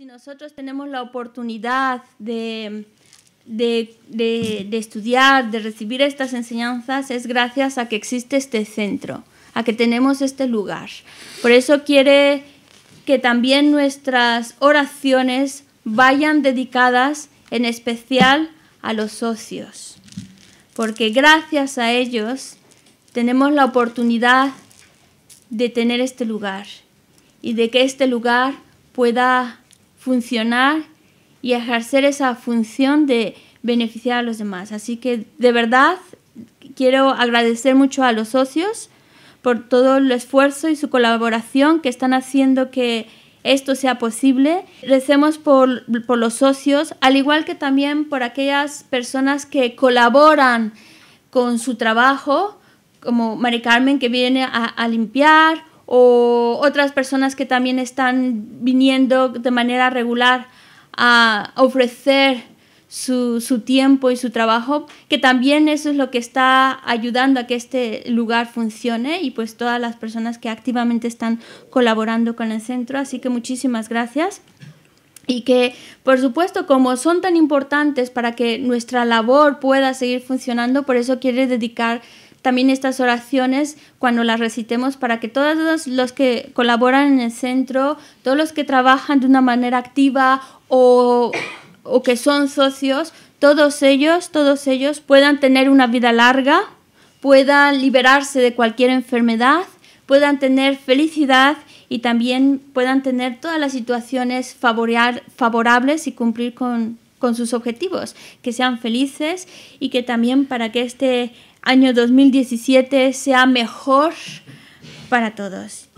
Si nosotros tenemos la oportunidad de, estudiar, de recibir estas enseñanzas, es gracias a que existe este centro, a que tenemos este lugar. Por eso quiere que también nuestras oraciones vayan dedicadas en especial a los socios, porque gracias a ellos tenemos la oportunidad de tener este lugar y de que este lugar pueda funcionar y ejercer esa función de beneficiar a los demás. Así que de verdad quiero agradecer mucho a los socios por todo el esfuerzo y su colaboración que están haciendo que esto sea posible. Recemos por, los socios, al igual que también por aquellas personas que colaboran con su trabajo, como Mari Carmen que viene a limpiar o otras personas que también están viniendo de manera regular a ofrecer su, su, tiempo y su trabajo, que también eso es lo que está ayudando a que este lugar funcione y pues todas las personas que activamente están colaborando con el centro. Así que muchísimas gracias. Y que, por supuesto, como son tan importantes para que nuestra labor pueda seguir funcionando, por eso quiere dedicar también estas oraciones cuando las recitemos para que todos los que colaboran en el centro, todos los que trabajan de una manera activa o, que son socios, todos ellos, todos ellos puedan tener una vida larga, puedan liberarse de cualquier enfermedad, puedan tener felicidad y también puedan tener todas las situaciones favorables y cumplir con, con sus objetivos, que sean felices y que también para que este año 2017 sea mejor para todos.